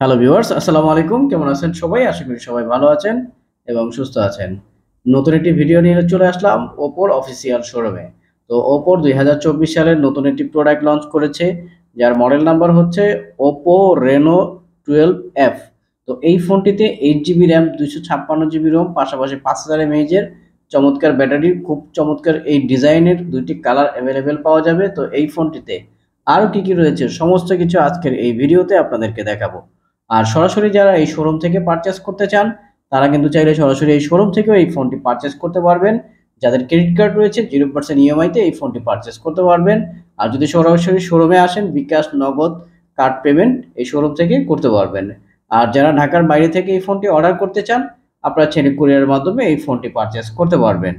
hello viewers আসসালামু আলাইকুম কেমন আছেন সবাই আশা করি সবাই ভালো আছেন এবং সুস্থ আছেন নতুন একটি ভিডিও নিয়ে চলে আসলাম ওপোর অফিসিয়াল শোরুমে তো ওপোর দুই সালের নতুন একটি প্রোডাক্ট লঞ্চ করেছে যার মডেল নাম্বার হচ্ছে ওপো রেনো টুয়েলভ এফ তো এই ফোনটিতে এইট জিবি র্যাম দুইশো ছাপ্পান্ন জিবি রোম পাশাপাশি পাঁচ হাজার এমএইচের চমৎকার ব্যাটারি খুব চমৎকার এই ডিজাইনের দুইটি কালার অ্যাভেলেবেল পাওয়া যাবে তো এই ফোনটিতে আরও কি কি রয়েছে সমস্ত কিছু আজকের এই ভিডিওতে আপনাদেরকে দেখাবো আর সরাসরি যারা এই শোরুম থেকে পারচেস করতে চান তারা কিন্তু চাইলে সরাসরি এই শোরুম থেকেও এই ফোনটি পারচেস করতে পারবেন যাদের ক্রেডিট কার্ড রয়েছে জিরো পার্সেন্ট ইএমআইতে এই ফোনটি পারচেস করতে পারবেন আর যদি সরাসরি শোরুমে আসেন বিকাশ নগদ কার্ড পেমেন্ট এই শোরুম থেকে করতে পারবেন আর যারা ঢাকার বাইরে থেকে এই ফোনটি অর্ডার করতে চান আপনারা ছেলে কুরিয়ার মাধ্যমে এই ফোনটি পারচেস করতে পারবেন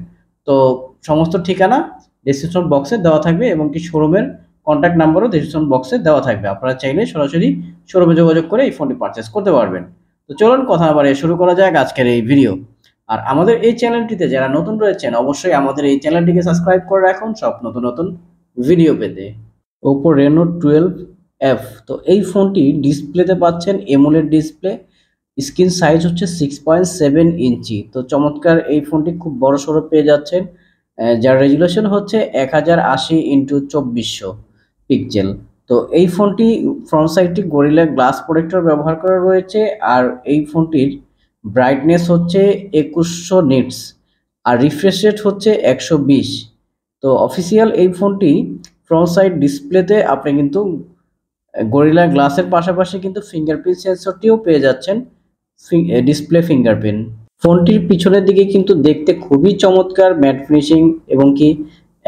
তো সমস্ত ঠিকানা ডিসক্রিপশন বক্সে দেওয়া থাকবে এবং কি শোরুমের কন্ট্যাক্ট নাম্বারও ডিসক্রিপশন বক্সে দেওয়া থাকবে আপনারা চাইলে সরাসরি শোরুমে যোগাযোগ করে এই ফোনটি পারচেস করতে পারবেন তো চলুন কথা আবার শুরু করা যাক আজকের এই ভিডিও আর আমাদের এই চ্যানেলটিতে যারা নতুন রয়েছেন অবশ্যই আমাদের এই চ্যানেলটিকে সাবস্ক্রাইব করে রাখুন সব নতুন নতুন ভিডিও পেতে ওপো রেনো টুয়েলভ এফ তো এই ফোনটি ডিসপ্লেতে পাচ্ছেন এমোলের ডিসপ্লে স্ক্রিন সাইজ হচ্ছে সিক্স পয়েন্ট সেভেন ইঞ্চি তো চমৎকার এই ফোনটি খুব বড় সড়ো পেয়ে যাচ্ছেন যার রেজুলেশন হচ্ছে এক হাজার আশি ইন্টু চব্বিশশো পিকজেল তো এই ফোনটি ফ্রন্ট সাইডটি গরিলা গ্লাস প্রোটেক্টর ব্যবহার করা রয়েছে আর এই ফোনটির ব্রাইটনেস হচ্ছে একুশশো নিটস আর রিফ্রেশ রেট হচ্ছে একশো বিশ তো অফিসিয়াল এই ফোনটি ফ্রন্ট সাইড ডিসপ্লেতে আপনি কিন্তু গরিলা গ্লাসের পাশাপাশি কিন্তু ফিঙ্গারপ্রিন্ট সেন্সরটিও পেয়ে যাচ্ছেন ডিসপ্লে ফিঙ্গারপ্রিন্ট ফোনটির পিছনের দিকে কিন্তু দেখতে খুবই চমৎকার ম্যাট ফিনিশিং এবং কি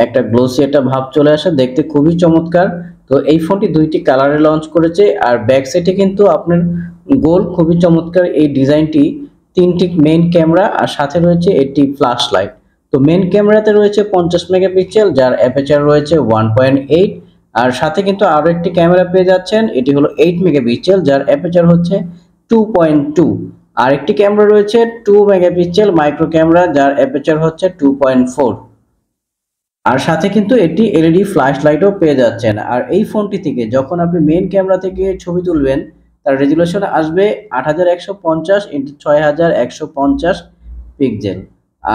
একটা গ্লোসি একটা ভাব চলে আসে দেখতে খুবই চমৎকার তো এই ফোনটি দুইটি কালারে লঞ্চ করেছে আর ব্যাক সাইডে কিন্তু আপনার গোল খুবই চমৎকার এই ডিজাইনটি তিনটি মেইন ক্যামেরা আর সাথে রয়েছে একটি ফ্ল্যাশ লাইট তো মেন ক্যামেরাতে রয়েছে পঞ্চাশ মেগাপিক্সেল যার অ্যাপেচার রয়েছে ওয়ান পয়েন্ট এইট আর সাথে কিন্তু আরও একটি ক্যামেরা পেয়ে যাচ্ছেন এটি হলো এইট মেগাপিক্সেল যার অ্যাপেচার হচ্ছে টু পয়েন্ট টু আরেকটি ক্যামেরা রয়েছে টু মেগাপিক্সেল মাইক্রো ক্যামেরা যার অ্যাপেচার হচ্ছে টু পয়েন্ট ফোর আর সাথে কিন্তু এটি এলইডি ফ্ল্যাশ লাইটও পেয়ে যাচ্ছেন আর এই ফোনটি থেকে যখন আপনি মেন ক্যামেরা থেকে ছবি তুলবেন তার রেজুলেশন আসবে আট হাজার একশো পঞ্চাশ ছয় হাজার একশো পঞ্চাশ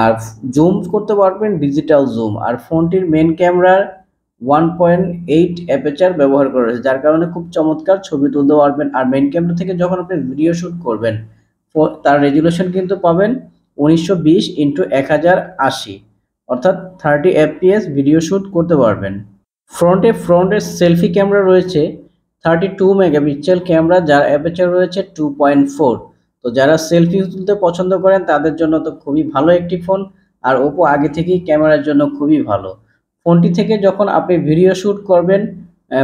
আর জুম করতে পারবেন ডিজিটাল জুম আর ফোনটির মেন ক্যামেরার ওয়ান পয়েন্ট এইট অ্যাপেচার ব্যবহার করা হয়েছে যার কারণে খুব চমৎকার ছবি তুলতে পারবেন আর মেন ক্যামেরা থেকে যখন আপনি ভিডিও শ্যুট করবেন তার রেজুলেশন কিন্তু পাবেন উনিশশো বিশ ইন্টু এক হাজার আশি অর্থাৎ থার্টি এফপিএস ভিডিও শ্যুট করতে পারবেন ফ্রন্টে ফ্রন্টের সেলফি ক্যামেরা রয়েছে থার্টি টু মেগাপিক্সেল ক্যামেরা যার অ্যাপেচার রয়েছে টু পয়েন্ট ফোর তো যারা সেলফি তুলতে পছন্দ করেন তাদের জন্য তো খুবই ভালো একটি ফোন আর ওপো আগে থেকেই ক্যামেরার জন্য খুবই ভালো ফোনটি থেকে যখন আপনি ভিডিও শ্যুট করবেন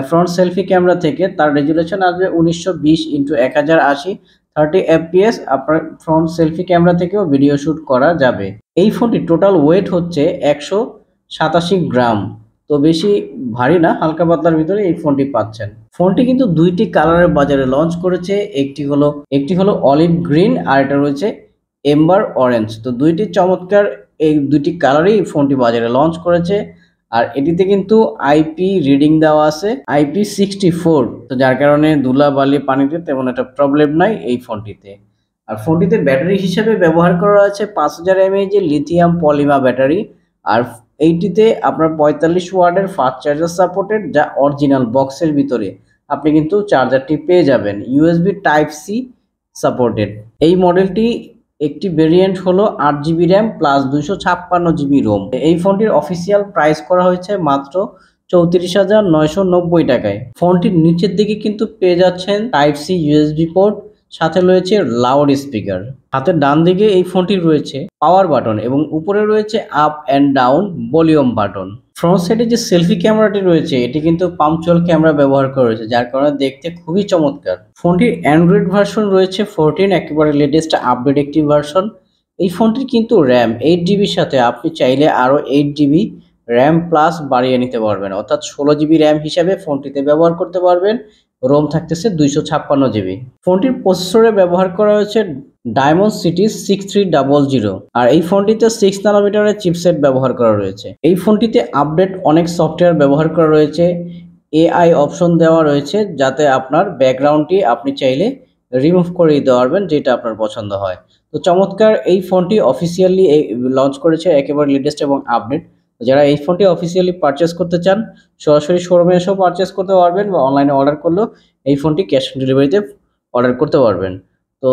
ফ্রন্ট সেলফি ক্যামেরা থেকে তার রেজুলেশন আসবে উনিশশো বিশ ইন্টু এক হাজার আশি থার্টি এফপিএস আপনার ফ্রন্ট সেলফি ক্যামেরা থেকেও ভিডিও শ্যুট করা যাবে এই ফোনটি টোটাল ওয়েট হচ্ছে একশো সাতাশি গ্রাম তো বেশি ভারী না হালকা পাতলার ভিতরে এই ফোনটি পাচ্ছেন ফোনটি কিন্তু দুইটি কালারের বাজারে লঞ্চ করেছে একটি হলো একটি হলো অলিভ গ্রিন আর এটা রয়েছে এম্বার অরেঞ্জ তো দুইটি চমৎকার এই দুটি কালারেই ফোনটি বাজারে লঞ্চ করেছে আর এটিতে কিন্তু আইপি রিডিং দেওয়া আছে আইপি সিক্সটি ফোর তো যার কারণে দুলা বালি পানিতে তেমন একটা প্রবলেম নাই এই ফোনটিতে আর ফোনটিতে ব্যাটারি হিসেবে ব্যবহার করা আছে পাঁচ হাজার এমএএইচ লিথিয়াম পলিমা ব্যাটারি আর এইটিতে আপনার পঁয়তাল্লিশ ওয়ার্ডের ফাস্ট চার্জার সাপোর্টেড যা অরিজিনাল বক্সের ভিতরে আপনি কিন্তু চার্জারটি পেয়ে যাবেন ইউএসবি টাইপ সি সাপোর্টেড এই মডেলটি একটি ভেরিয়েন্ট হলো আট জিবি র্যাম প্লাস দুইশো ছাপ্পান্ন জিবি রোম এই ফোনটির অফিসিয়াল প্রাইস করা হয়েছে মাত্র চৌত্রিশ হাজার নয়শো নব্বই টাকায় ফোনটির নিচের দিকে কিন্তু পেয়ে যাচ্ছেন টাইপ সি ইউএসবি পোর্ট সাথে রয়েছে লাউড স্পিকার হাতের ডান দিকে এই ফোনটি রয়েছে পাওয়ার বাটন এবং উপরে রয়েছে up and down volume button front সাইডে যে সেলফি ক্যামেরাটি রয়েছে এটি কিন্তু পামচুয়াল ক্যামেরা ব্যবহার করা হয়েছে যার কারণে দেখতে খুবই চমৎকার ফোনটির অ্যান্ড্রয়েড ভার্সন রয়েছে ফোরটিন একেবারে লেটেস্ট আপডেট একটি ভার্সন এই ফোনটির কিন্তু র্যাম এইট জিবির সাথে আপনি চাইলে আরও এইট জিবি র্যাম প্লাস বাড়িয়ে নিতে পারবেন অর্থাৎ ষোলো জিবি র্যাম হিসাবে ফোনটিতে ব্যবহার করতে পারবেন রোম থাকতেছে দুইশো ছাপ্পান্ন জিবি ফোনটির প্রসেসরে ব্যবহার করা হয়েছে Dimensity six three double zero আর এই ফোনটিতে সিক্স নানোমিটারের চিপসেট ব্যবহার করা রয়েছে এই ফোনটিতে আপডেট অনেক সফটওয়্যার ব্যবহার করা রয়েছে এআই অপশন দেওয়া রয়েছে যাতে আপনার ব্যাকগ্রাউন্ডটি আপনি চাইলে রিমুভ করে দিতে পারবেন যেটা আপনার পছন্দ হয় তো চমৎকার এই ফোনটি অফিসিয়ালি লঞ্চ করেছে একেবারে লেটেস্ট এবং আপডেট যারা এই ফোনটি অফিসিয়ালি পারচেস করতে চান সরাসরি শোরুমে এসেও পারচেস করতে পারবেন বা অনলাইনে অর্ডার করলেও এই ফোনটি ক্যাশ অন ডেলিভারিতে অর্ডার করতে পারবেন তো